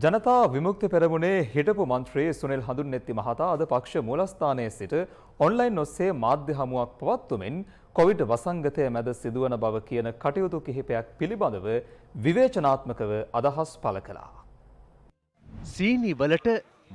ජනතා විමුක්ති පෙරමුණේ හිටපු මන්ත්‍රී සුනිල් හඳුන්නෙත්ති මහතා අද පක්ෂ මූලස්ථානයේ සිට ඔන්ලයින් ඔස්සේ මාධ්‍ය හමුවක් පවත්වමින් කොවිඩ් වසංගතය මැද සිදුවන බව කියන කටයුතු කිහිපයක් පිළිබඳව විවේචනාත්මකව අදහස් පළ කළා. සීනි වලට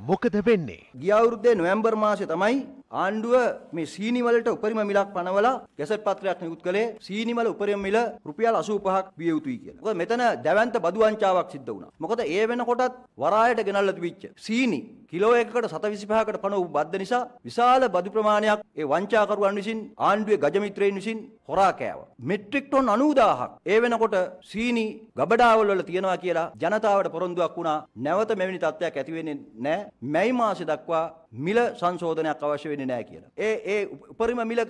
මොකද වෙන්නේ? ගිය අවුරුද්දේ නොවැම්බර් මාසේ තමයි ආණ්ඩුව මේ සීනි වලට උපරිම මිලක් පනවලා ගැසට් පත්‍රයක් නිකුත් කළේ සීනි වල උපරිම මිල රුපියල් 85ක් විය යුතුයි කියලා. මොකද මෙතන දැවැන්ත බදු වංචාවක් සිද්ධ වුණා. මොකද ඒ වෙනකොටත් වරායට ගෙනල්ලා තිබිච්ච සීනි කිලෝ එකකට 725කට පනවපු බද්ද නිසා විශාල බදු ප්‍රමාණයක් ඒ වංචාකරුවන් විසින් ආණ්ඩුවේ ගජ මිත්‍රයන් විසින් හොරා කෑවා. මෙට්‍රික් ටොන් 90000ක් ඒ වෙනකොට සීනි ගබඩාවල් වල තියෙනවා කියලා ජනතාවට පොරොන්දුවක් වුණා. නැවත මෙවැනි තත්ත්වයක් ඇති වෙන්නේ නැහැ. මැයි මාසේ දක්වා මිල සංශෝධනයක් අවශ්‍ය වෙන්නේ නැහැ කියලා. ඒ ඒ උපරිම මිල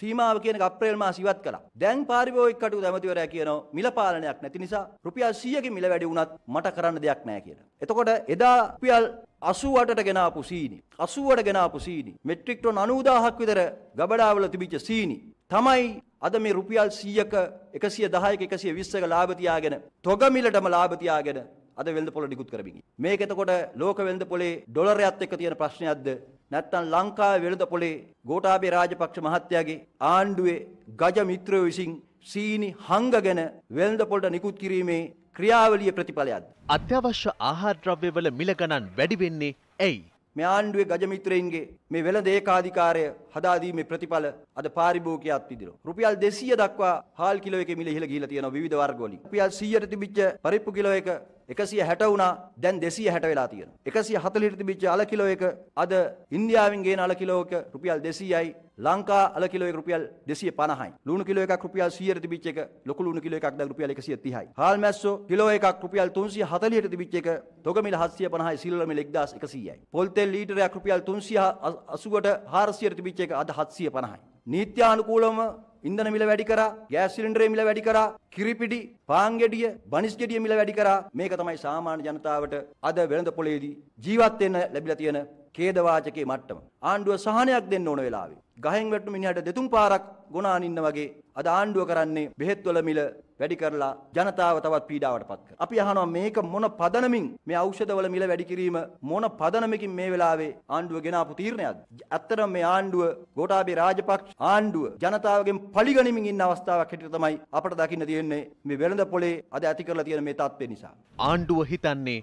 සීමාව කියන අප්‍රේල් මාස ඉවත් කළා. දැන් පාරිභෝගික කටයුතු ඇමතිවරයා කියනවා මිල පාලනයක් නැති නිසා රුපියල් 100කින් මිල වැඩි වුණත් මට කරන්න දෙයක් නැහැ කියලා. එතකොට එදා රුපියල් 88ට ගෙනාපු සීනි 80ට ගෙනාපු සීනි මෙට්‍රික් ටොන් 90000ක් විතර ගබඩාවල තිබිච්ච සීනි තමයි අද මේ රුපියල් 100ක 110ක 120ක ලාභ තියාගෙන තොග මිලටම ලාභ තියාගෙන අද වෙළඳ පොළ නිකුත් කරමින් මේක එතකොට ලෝක වෙළඳ පොලේ ඩොලරයත් එක්ක තියෙන ප්‍රශ්නයක්ද නැත්තම් ලංකාවේ වෙළඳ පොලේ ගෝඨාභය රාජපක්ෂ මහත්තයාගේ ආණ්ඩුවේ ගජ මිත්‍රයෝ විසින් සීනි හංගගෙන වෙළඳ පොළට නිකුත් කිරීමේ ක්‍රියාවලිය ප්‍රතිඵලයක්ද අත්‍යවශ්‍ය ආහාර ද්‍රව්‍යවල මිල ගණන් වැඩි වෙන්නේ ඇයි මේ ආණ්ඩුවේ ගජ මිත්‍රයින්ගේ මේ වෙළඳ ඒකාධිකාරය හදා දීමේ ප්‍රතිඵල අද පාරිභෝගිකයත් විදිනවා. රුපියල් 200 දක්වා හාල් කිලෝ එකේ මිල ඉහළ ගිහිලා තියෙනවා විවිධ වර්ග වලින්. රුපියල් 100ට තිබිච්ච පරිප්පු කිලෝ එක 160 වුණා දැන් 260 වෙලා තියෙනවා. 140ට තිබිච්ච අල කිලෝ එක අද ඉන්දියාවෙන් ගේන අල කිලෝ එක රුපියල් 200යි ලංකා අල කිලෝ එක රුපියල් 250යි. ලුණු කිලෝ එකක් රුපියල් 100ට තිබිච්ච එක ලොකු ලුණු කිලෝ එකක් දැන් රුපියල් 130යි. හාල් මැස්සෝ කිලෝ එකක් රුපියල් 340ට තිබිච්ච එක තොගමිල 750යි සිල්වර් මිල 1100යි. පොල් තෙල් ලීටරයක් රුපියල් 380ට 400ට තිබිච්ච එක අද 750යි. නීත්‍යානුකූලවම ඉන්ධන මිල වැඩි කරා, ගෑස් සිලින්ඩරේ මිල වැඩි කරා, කිරිපිටි, පාන් ගෙඩිය, බනිස් ගෙඩිය මිල වැඩි කරා. මේක තමයි සාමාන්‍ය ජනතාවට අද වෙළඳ පොලේදී ජීවත් වෙන්න ලැබිලා තියෙන ඛේදවාචකයේ මට්ටම. ආණ්ඩුව සහනයක් දෙන්න ඕන වෙලාවේ. ගහෙන් වැටුණු මිනිහට දෙතුන් පාරක් ගුණ අනින්න වගේ අද ආණ්ඩුව කරන්නේ බෙහෙත්වල මිල වැඩි කරලා ජනතාව තවත් පීඩාවට පත් කරනවා. අපි අහනවා මේක මොන පදනමින් මේ ඖෂධවල මිල වැඩි කිරීම මොන පදනමකින් මේ වෙලාවේ ආණ්ඩුව ගෙනාපු තීරණයක්ද? ඇත්තටම මේ ආණ්ඩුව ගෝඨාභය රාජපක්ෂ ආණ්ඩුව ජනතාවගෙන් පරිගණමින් ඉන්න අවස්ථාවක් හිටිට තමයි අපට දකින්න තියෙන්නේ මේ වෙළඳ පොලේ අද ඇති කරලා තියෙන මේ තත්ත්වය නිසා. ආණ්ඩුව හිතන්නේ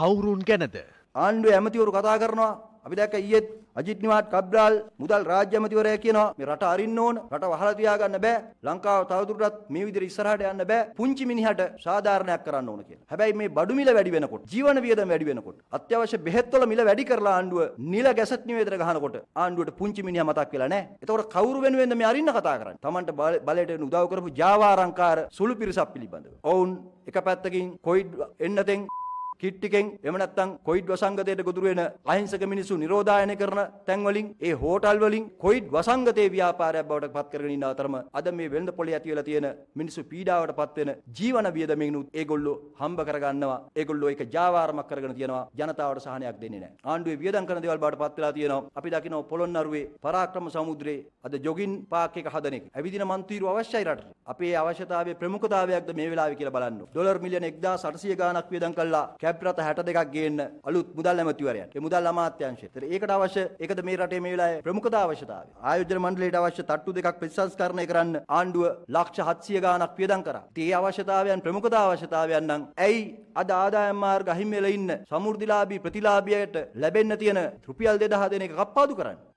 කවුරුන් ගැනද? ආණ්ඩුවේ ඇමතිවරු කතා කරනවා අපි දැක්ක ඊයේත් අජිත් නිවාඩ් කබ්‍රාල් මුදල් රාජ්‍ය ඇමතිවරයා කියනවා මේ රට අරින්න ඕන රට වහලා තියාගන්න බෑ ලංකාව තවදුරටත් මේ විදිහට ඉස්සරහට යන්න බෑ පුංචි මිනිහට සාධාරණයක් කරන්න ඕන කියලා. හැබැයි මේ බඩු මිල වැඩි වෙනකොට ජීවන වියදම වැඩි වෙනකොට අත්‍යවශ්‍ය බෙහෙත්වල මිල වැඩි කරලා ආණ්ඩුව නිල ගැසට් නිවේදන ගහනකොට ආණ්ඩුවට පුංචි මිනිහා මතක් වෙලා නැහැ. එතකොට කවුරු වෙනුවෙන්ද මේ අරින්න කතා කරන්නේ? Tamanට බලයට වෙන උදව් කරපු ජාවාරංකාර සුළු පිරිසක් පිළිබඳව. ඔවුන් එක පැත්තකින් කොයිඩ් එන්නතෙන් කිට් ටිකෙන් එහෙම නැත්නම් කොවිඩ් වසංගතයට ගොදුරු වෙන අහිංසක මිනිස්සු නිරෝධායනය කරන තැන් වලින් ඒ හෝටල් වලින් කොවිඩ් වසංගතයේ ව්‍යාපාරයක් බවට පත් කරගෙන ඉන්න අතරම අද මේ වෙළඳ පොලේ ඇති වෙලා තියෙන මිනිස්සු පීඩාවට පත් වෙන ජීවන වියදමින් උත් ඒගොල්ලෝ හම්බ කරගන්නවා ඒගොල්ලෝ ඒක ජාවාරමක් කරගෙන තියෙනවා ජනතාවට සහනයක් දෙන්නේ නැහැ ආණ්ඩුවේ වියදම් කරන දේවල් බවට පත් වෙලා තියෙනවා අපි දකිනවා පොළොන්නරුවේ පරාක්‍රම සමුද්‍රයේ අද ජොගින් පාක් එක හදන එක ඇවිදින මන්ත්‍රීරු අවශ්‍යයි රටට අපේ අවශ්‍යතාවයේ ප්‍රමුඛතාවයක්ද මේ වෙලාවේ කියලා බලන්න ඩොලර් මිලියන 1800 ගාණක් වියදම් කළා කැප්‍රත 62ක් ගේන්න අලුත් මුදල් ඇමතිවරයන්ට. ඒ මුදල් අමාත්‍යාංශයට. ඒතර ඒකට අවශ්‍ය ඒකද මේ රටේ මේ වෙලාවේ ප්‍රමුඛතා අවශ්‍යතාවය. ආයෝජන මණ්ඩලයට අවශ්‍ය තට්ටු දෙකක් ප්‍රතිසංස්කරණය කරන්න ආණ්ඩුව ලක්ෂ 700 ගාණක් පියදම් කරා. ඉතින් ඒ අවශ්‍යතාවයන් ප්‍රමුඛතා අවශ්‍යතාවයන් නම් ඇයි අද ආදායම් මාර්ග අහිමි වෙලා ඉන්න සමෘද්ධිලාභී ප්‍රතිලාභියට ලැබෙන්න තියෙන රුපියල් 2000 දෙන එක කප්පාදු කරන්නේ?